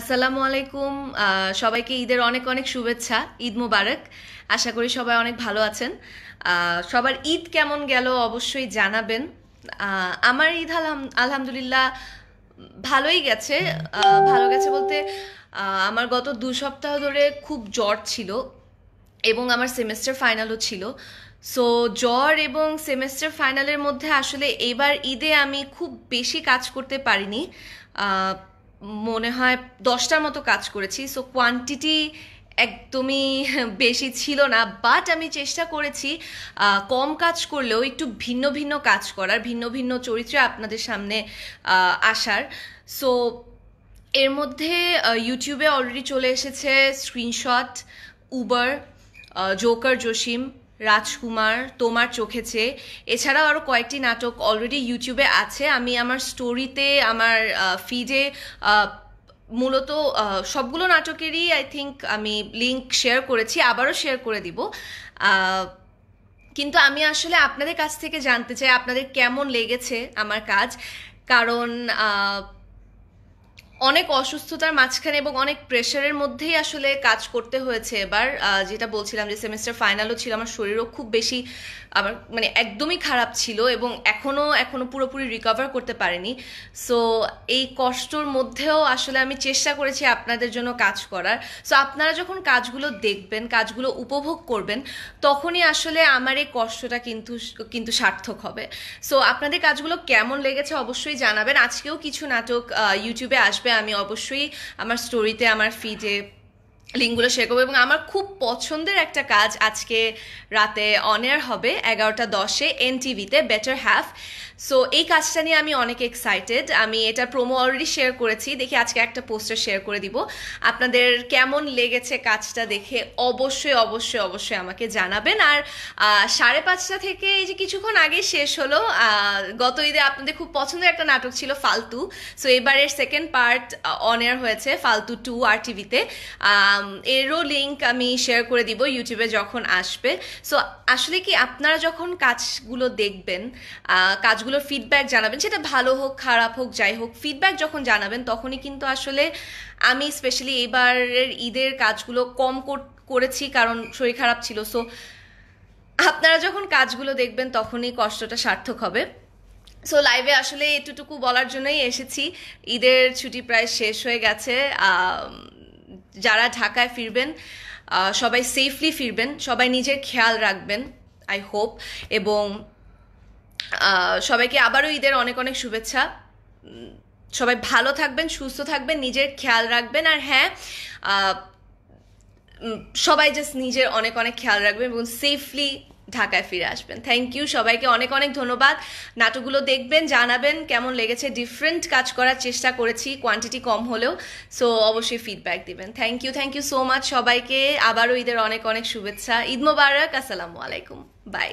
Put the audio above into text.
আসসালামু আলাইকুম সবাইকে ঈদের অনেক অনেক শুভেচ্ছা ঈদ মোবারক আশা করি সবাই অনেক ভালো আছেন সবার ঈদ কেমন গেল অবশ্যই জানাবেন আমার ঈদ আলহামদুলিল্লাহ ভালোই গেছে ভালো গেছে বলতে আমার গত দু সপ্তাহ ধরে খুব জ্বর ছিল এবং আমার সেমেস্টার ফাইনালও ছিল সো জ্বর এবং সেমেস্টার ফাইনালের মধ্যে আসলে এবার ঈদে আমি খুব বেশি কাজ করতে পারিনি মনে হয় দশটার মতো কাজ করেছি সো কোয়ান্টিটি একদমই বেশি ছিল না বাট আমি চেষ্টা করেছি কম কাজ করলেও একটু ভিন্ন ভিন্ন কাজ করার ভিন্ন ভিন্ন চরিত্রে আপনাদের সামনে আসার সো এর মধ্যে ইউটিউবে অলরেডি চলে এসেছে স্ক্রিনশট উবার জোকার জসিম রাজকুমার তোমার চোখেছে এছাড়াও আরও কয়েকটি নাটক অলরেডি ইউটিউবে আছে আমি আমার স্টোরিতে আমার ফিডে মূলত সবগুলো নাটকেরই আই থিঙ্ক আমি লিঙ্ক শেয়ার করেছি আবারও শেয়ার করে দিব কিন্তু আমি আসলে আপনাদের কাছ থেকে জানতে চাই আপনাদের কেমন লেগেছে আমার কাজ কারণ অনেক অসুস্থতার মাঝখানে এবং অনেক প্রেশারের মধ্যেই আসলে কাজ করতে হয়েছে এবার যেটা বলছিলাম যে সেমিস্টার ফাইনালও ছিল আমার শরীরও খুব বেশি আমার মানে একদমই খারাপ ছিল এবং এখনও এখনও পুরোপুরি রিকভার করতে পারিনি সো এই কষ্টর মধ্যেও আসলে আমি চেষ্টা করেছি আপনাদের জন্য কাজ করার সো আপনারা যখন কাজগুলো দেখবেন কাজগুলো উপভোগ করবেন তখনই আসলে আমার এই কষ্টটা কিন্তু কিন্তু সার্থক হবে সো আপনাদের কাজগুলো কেমন লেগেছে অবশ্যই জানাবেন আজকেও কিছু নাটক ইউটিউবে আসবে আসবে আমি অবশ্যই আমার স্টোরিতে আমার ফিডে লিঙ্কগুলো শেয়ার করবো এবং আমার খুব পছন্দের একটা কাজ আজকে রাতে অনেয়ার হবে এগারোটা দশে এন টিভিতে বেটার হ্যাফ সো এই কাজটা নিয়ে আমি অনেক এক্সাইটেড আমি এটা প্রোমো অলরেডি শেয়ার করেছি দেখি আজকে একটা পোস্টার শেয়ার করে দিব আপনাদের কেমন লেগেছে কাজটা দেখে অবশ্যই অবশ্যই অবশ্যই আমাকে জানাবেন আর সাড়ে পাঁচটা থেকে এই যে কিছুক্ষণ আগে শেষ হলো গত ঈদে আপনাদের খুব পছন্দের একটা নাটক ছিল ফালতু সো এবারের সেকেন্ড পার্ট অনেয়ার হয়েছে ফালতু টু আর টিভিতে এরও লিঙ্ক আমি শেয়ার করে দিব ইউটিউবে যখন আসবে সো আসলে কি আপনারা যখন কাজগুলো দেখবেন কাজগুলোর ফিডব্যাক জানাবেন সেটা ভালো হোক খারাপ হোক যাই হোক ফিডব্যাক যখন জানাবেন তখনই কিন্তু আসলে আমি স্পেশালি এবারের ঈদের কাজগুলো কম করেছি কারণ শরীর খারাপ ছিল সো আপনারা যখন কাজগুলো দেখবেন তখনই কষ্টটা সার্থক হবে সো লাইভে আসলে এটুটুকু বলার জন্যই এসেছি ঈদের ছুটি প্রায় শেষ হয়ে গেছে যারা ঢাকায় ফিরবেন সবাই সেফলি ফিরবেন সবাই নিজের খেয়াল রাখবেন আই হোপ এবং সবাইকে আবারও ঈদের অনেক অনেক শুভেচ্ছা সবাই ভালো থাকবেন সুস্থ থাকবেন নিজের খেয়াল রাখবেন আর হ্যাঁ সবাই জাস্ট নিজের অনেক অনেক খেয়াল রাখবেন এবং সেফলি ঢাকায় ফিরে আসবেন থ্যাংক ইউ সবাইকে অনেক অনেক ধন্যবাদ নাটকগুলো দেখবেন জানাবেন কেমন লেগেছে ডিফারেন্ট কাজ করার চেষ্টা করেছি কোয়ান্টিটি কম হলেও সো অবশ্যই ফিডব্যাক দিবেন thank you thank you so much সবাইকে আবারও ঈদের অনেক অনেক শুভেচ্ছা ঈদ মোবারক আসসালামু আলাইকুম বাই